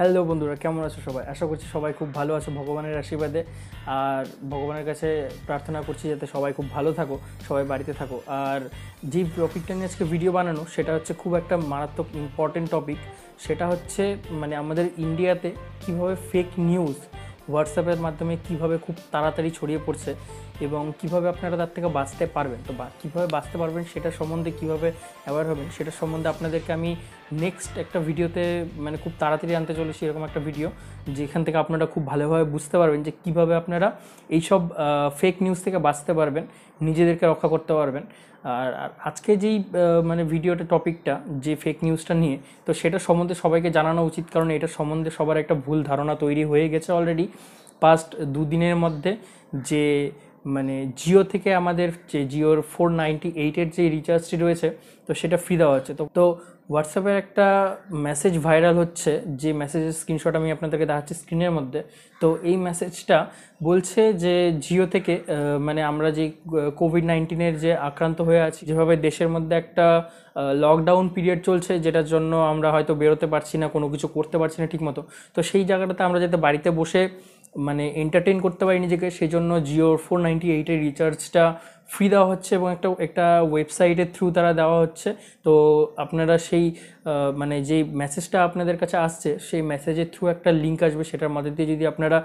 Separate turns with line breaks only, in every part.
hello বন্ধুরা কেমন আছো সবাই আশা করছি সবাই খুব ভালো আছো ভগবানের আশীর্বাদে আর ভগবানের কাছে প্রার্থনা করছি যাতে সবাই খুব ভালো থাকো সবাই বাড়িতে থাকো আর যে টপিকটা নিয়ে আজকে ভিডিও বানানো সেটা হচ্ছে খুব একটা মারাত্মক ইম্পর্টেন্ট টপিক সেটা হচ্ছে মানে আমাদের ইন্ডিয়াতে কীভাবে ফেক নিউজ হোয়াটসঅ্যাপের মাধ্যমে কীভাবে খুব তাড়াতাড়ি ছড়িয়ে পড়ছে এবং কিভাবে আপনারা তার থেকে বাঁচতে পারবেন তো কীভাবে বাঁচতে পারবেন সেটা সম্বন্ধে কিভাবে অ্যাওয়ার হবেন সেটা সম্বন্ধে আপনাদেরকে আমি নেক্সট একটা ভিডিওতে মানে খুব তাড়াতাড়ি আনতে চলেছি এরকম একটা ভিডিও যেখান থেকে আপনারা খুব ভালোভাবে বুঝতে পারবেন যে কিভাবে আপনারা এইসব ফেক নিউজ থেকে বাঁচতে পারবেন নিজেদেরকে রক্ষা করতে পারবেন আর আজকে যেই মানে ভিডিওটা টপিকটা যে ফেক নিউজটা নিয়ে তো সেটা সম্বন্ধে সবাইকে জানানো উচিত কারণ এটা সম্বন্ধে সবার একটা ভুল ধারণা তৈরি হয়ে গেছে অলরেডি পাস্ট দুদিনের মধ্যে যে মানে জিও থেকে আমাদের যে জিওর ফোর নাইনটি এইটের যে রিচার্জটি রয়েছে তো সেটা ফ্রি দেওয়া হচ্ছে তো তো হোয়াটসঅ্যাপের একটা মেসেজ ভাইরাল হচ্ছে যে মেসেজের স্ক্রিনশট আমি আপনাদেরকে দেখাচ্ছি স্ক্রিনের মধ্যে তো এই মেসেজটা বলছে যে জিও থেকে মানে আমরা যে কোভিড নাইন্টিনের যে আক্রান্ত হয়ে আছি যেভাবে দেশের মধ্যে একটা লকডাউন পিরিয়ড চলছে যেটার জন্য আমরা হয়তো বেরোতে পারছি না কোনো কিছু করতে পারছি না ঠিকমতো তো সেই জায়গাটাতে আমরা যাতে বাড়িতে বসে মানে এন্টারটেন করতে পারি নিজেকে সেই জন্য জিওর ফোর নাইনটি এইটের রিচার্জটা ফ্রি দেওয়া হচ্ছে এবং একটা একটা ওয়েবসাইটের থ্রু তারা দেওয়া হচ্ছে তো আপনারা সেই মানে যেই মেসেজটা আপনাদের কাছে আসছে সেই মেসেজের থ্রু একটা লিঙ্ক আসবে সেটার মধ্যে দিয়ে যদি আপনারা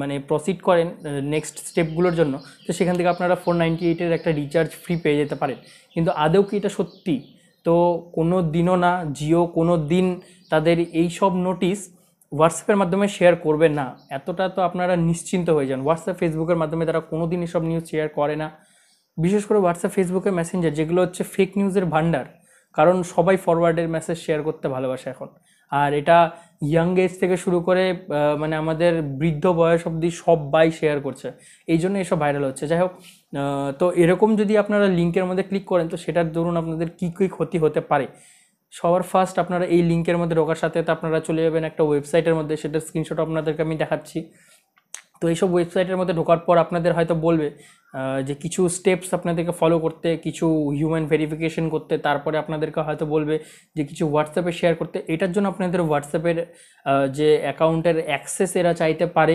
মানে প্রসিড করেন নেক্সট স্টেপগুলোর জন্য তো সেখান থেকে আপনারা ফোর নাইনটি এইটের একটা রিচার্জ ফ্রি পেয়ে যেতে পারেন কিন্তু আদৌ কি এটা সত্যি তো কোনো দিনও না জিও কোনো দিন তাদের এই সব নোটিশ হোয়াটসঅ্যাপের মাধ্যমে শেয়ার করবে না এতটা তো আপনারা নিশ্চিন্ত হয়ে যান হোয়াটসঅ্যাপ ফেসবুকের মাধ্যমে তারা কোনো দিন এসব নিউজ শেয়ার করে না বিশেষ করে হোয়াটসঅ্যাপ ফেসবুকের মেসেঞ্জার যেগুলো হচ্ছে ফেক নিউজের ভাণ্ডার কারণ সবাই ফরওয়ার্ডের মেসেজ শেয়ার করতে ভালোবাসে এখন আর এটা ইয়াং এজ থেকে শুরু করে মানে আমাদের বৃদ্ধ বয়স অবধি সবাই শেয়ার করছে এই জন্য এসব ভাইরাল হচ্ছে যাই হোক তো এরকম যদি আপনারা লিঙ্কের মধ্যে ক্লিক করেন তো সেটার দরুন আপনাদের কী কী ক্ষতি হতে পারে সবার ফার্স্ট আপনারা এই লিঙ্কের মধ্যে ঢোকার সাথে সাথে আপনারা চলে যাবেন একটা ওয়েবসাইটের মধ্যে সেটার স্ক্রিনশট আপনাদেরকে আমি দেখাচ্ছি তো এইসব ওয়েবসাইটের মধ্যে ঢোকার পর আপনাদের হয়তো বলবে যে কিছু স্টেপস আপনাদেরকে ফলো করতে কিছু হিউম্যান ভেরিফিকেশন করতে তারপরে আপনাদেরকে হয়তো বলবে যে কিছু হোয়াটসঅ্যাপে শেয়ার করতে এটার জন্য আপনাদের হোয়াটসঅ্যাপের যে অ্যাকাউন্টের অ্যাক্সেস এরা চাইতে পারে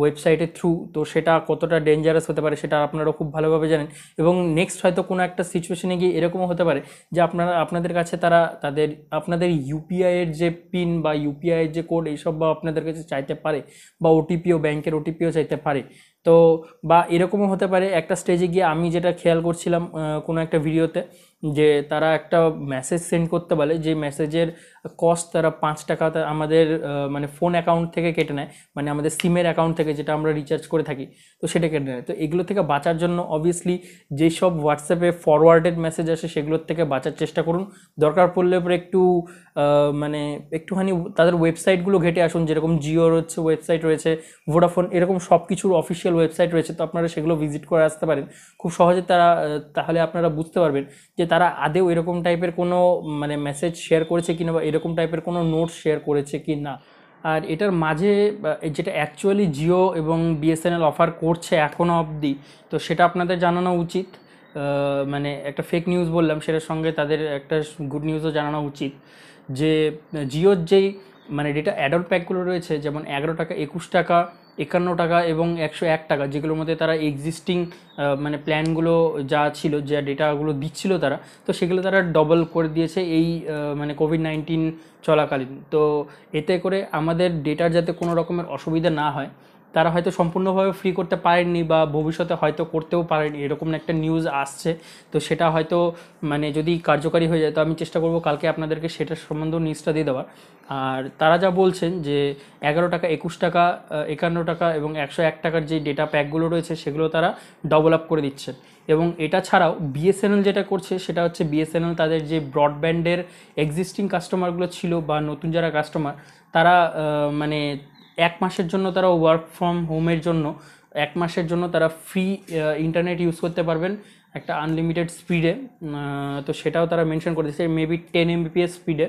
ওয়েবসাইটের থ্রু তো সেটা কতটা ডেঞ্জারাস হতে পারে সেটা আপনারাও খুব ভালোভাবে জানেন এবং নেক্সট হয়তো কোনো একটা সিচুয়েশনে গিয়ে এরকমও হতে পারে যে আপনারা আপনাদের কাছে তারা তাদের আপনাদের ইউপিআইয়ের যে পিন বা ইউপিআইয়ের যে কোড এইসব বা আপনাদের কাছে চাইতে পারে বা ওটিপিও ব্যাংকের ওটিপিও চাইতে পারে তো বা এরকমও হতে পারে একটা স্টেজে গিয়ে আমি যেটা খেয়াল করছিলাম কোনো একটা ভিডিওতে যে তারা একটা মেসেজ সেন্ড করতে বলে যে মেসেজের কস্ট তারা পাঁচ টাকা আমাদের মানে ফোন অ্যাকাউন্ট থেকে কেটে নেয় মানে আমাদের সিমের অ্যাকাউন্ট থেকে যেটা আমরা রিচার্জ করে থাকি তো সেটা কেটে নেয় তো এগুলো থেকে বাঁচার জন্য অবভিয়াসলি যেসব হোয়াটসঅ্যাপে ফরওয়ার্ডেড মেসেজ আসে সেগুলোর থেকে বাঁচার চেষ্টা করুন দরকার পড়লে পরে একটু মানে একটুখানি তাদের ওয়েবসাইটগুলো ঘেটে আসুন যেরকম জিওর হচ্ছে ওয়েবসাইট রয়েছে ভোডাফোন এরকম সব কিছুর অফিসিয়াল ওয়েবসাইট রয়েছে তো আপনারা সেগুলো ভিজিট করে আসতে পারেন খুব সহজে তারা তাহলে আপনারা বুঝতে পারবেন যে তারা আদেও এরকম টাইপের কোনো মানে মেসেজ শেয়ার করেছে কি না বা এরকম টাইপের কোনো নোট শেয়ার করেছে কি না আর এটার মাঝে যেটা অ্যাকচুয়ালি জিও এবং বিএসএনএল অফার করছে এখনও অবধি তো সেটা আপনাদের জানানো উচিত মানে একটা ফেক নিউজ বললাম সেটার সঙ্গে তাদের একটা গুড নিউজও জানানো উচিত যে জিওর যেই মানে ডেটা অ্যাডল্ট প্যাকগুলো রয়েছে যেমন এগারো টাকা একুশ টাকা একান্ন টাকা এবং একশো এক টাকা যেগুলোর মধ্যে তারা এক্সিস্টিং মানে প্ল্যানগুলো যা ছিল যা ডেটাগুলো দিচ্ছিল তারা তো সেগুলো তারা ডবল করে দিয়েছে এই মানে কোভিড নাইন্টিন চলাকালীন তো এতে করে আমাদের ডেটার যাতে কোনো রকমের অসুবিধা না হয় তারা হয়তো সম্পূর্ণভাবে ফ্রি করতে পারেননি বা ভবিষ্যতে হয়তো করতেও পারেনি এরকম একটা নিউজ আসছে তো সেটা হয়তো মানে যদি কার্যকারী হয়ে যায় তো আমি চেষ্টা করব কালকে আপনাদেরকে সেটার সম্বন্ধে নিউজটা দিয়ে দেওয়ার আর তারা যা বলছেন যে এগারো টাকা একুশ টাকা একান্ন টাকা এবং একশো এক টাকার যে ডেটা প্যাকগুলো রয়েছে সেগুলো তারা ডবল আপ করে দিচ্ছেন এবং এটা ছাড়াও বিএসএনএল যেটা করছে সেটা হচ্ছে বিএসএনএল তাদের যে ব্রডব্যান্ডের এক্সিস্টিং কাস্টমারগুলো ছিল বা নতুন যারা কাস্টমার তারা মানে এক মাসের জন্য তারা ওয়ার্ক ফ্রম হোমের জন্য এক মাসের জন্য তারা ফ্রি ইন্টারনেট ইউজ করতে পারবেন একটা আনলিমিটেড স্পিডে তো সেটাও তারা মেনশন করে দিচ্ছে মেবি টেন এমবিপিএস স্পিডে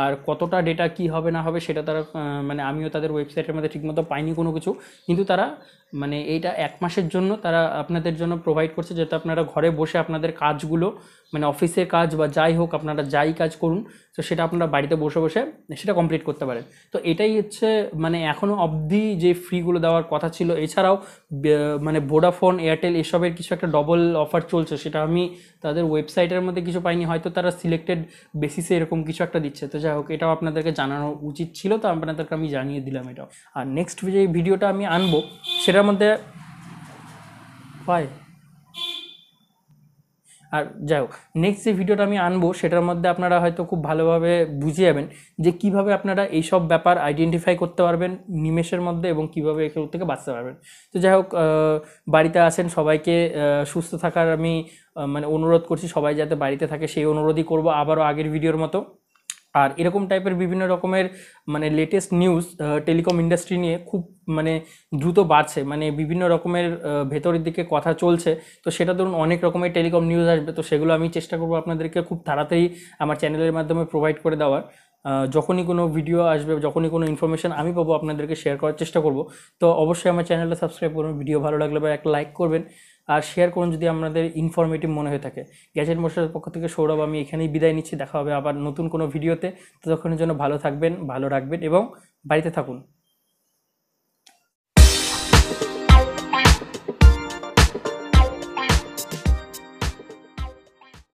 আর কতটা ডেটা কি হবে না হবে সেটা তারা মানে আমিও তাদের ওয়েবসাইটের মধ্যে ঠিকমতো পাইনি কোনো কিছু কিন্তু তারা মানে এইটা এক মাসের জন্য তারা আপনাদের জন্য প্রোভাইড করছে যাতে আপনারা ঘরে বসে আপনাদের কাজগুলো মানে অফিসের কাজ বা যাই হোক আপনারা যাই কাজ করুন তো সেটা আপনারা বাড়িতে বসে বসে সেটা কমপ্লিট করতে পারেন তো এটাই হচ্ছে মানে এখনও অবধি যে ফ্রিগুলো দেওয়ার কথা ছিল এছাড়াও মানে ভোডাফোন এয়ারটেল এসবের কিছু একটা ডবল অফার চলছে চলছে সেটা আমি তাদের ওয়েবসাইটের মধ্যে কিছু পাইনি হয়তো তারা সিলেক্টেড বেসিসে এরকম কিছু একটা দিচ্ছে তো যাই হোক এটাও আপনাদেরকে জানানো উচিত ছিল তো আপনাদেরকে আমি জানিয়ে দিলাম এটাও আর নেক্সট যে ভিডিওটা আমি আনবো সেটার মধ্যে পায় আর যাই হোক নেক্সট যে ভিডিওটা আমি আনবো সেটার মধ্যে আপনারা হয়তো খুব ভালোভাবে বুঝে যাবেন যে কিভাবে আপনারা এইসব ব্যাপার আইডেন্টিফাই করতে পারবেন নিমেষের মধ্যে এবং কিভাবে এগুলো থেকে বাঁচতে পারবেন তো যাই হোক বাড়িতে আছেন সবাইকে সুস্থ থাকার আমি মানে অনুরোধ করছি সবাই যাতে বাড়িতে থাকে সেই অনুরোধই করব আবারও আগের ভিডিওর মতো আর এরকম টাইপের বিভিন্ন রকমের মানে লেটেস্ট নিউজ টেলিকম ইন্ডাস্ট্রি নিয়ে খুব মানে দ্রুত বাড়ছে মানে বিভিন্ন রকমের ভেতরের দিকে কথা চলছে তো সেটা ধরুন অনেক রকমের টেলিকম নিউজ আসবে তো সেগুলো আমি চেষ্টা করবো আপনাদেরকে খুব তাড়াতাড়ি আমার চ্যানেলের মাধ্যমে প্রোভাইড করে দেওয়ার যখনই কোনো ভিডিও আসবে যখনই কোনো ইনফরমেশান আমি পাবো আপনাদেরকে শেয়ার করার চেষ্টা করব তো অবশ্যই আমার চ্যানেলটা সাবস্ক্রাইব করুন ভিডিও ভালো লাগলে বা একটা লাইক করবেন আর শেয়ার করুন যদি আপনাদের ইনফরমেটিভ মনে হয়ে থাকে গ্যাজেট মশার পক্ষ থেকে সৌরভ আমি এখানেই বিদায় নিচ্ছি দেখা হবে আবার নতুন কোনো ভিডিওতে ততক্ষণের জন্য ভালো থাকবেন ভালো রাখবেন এবং বাড়িতে থাকুন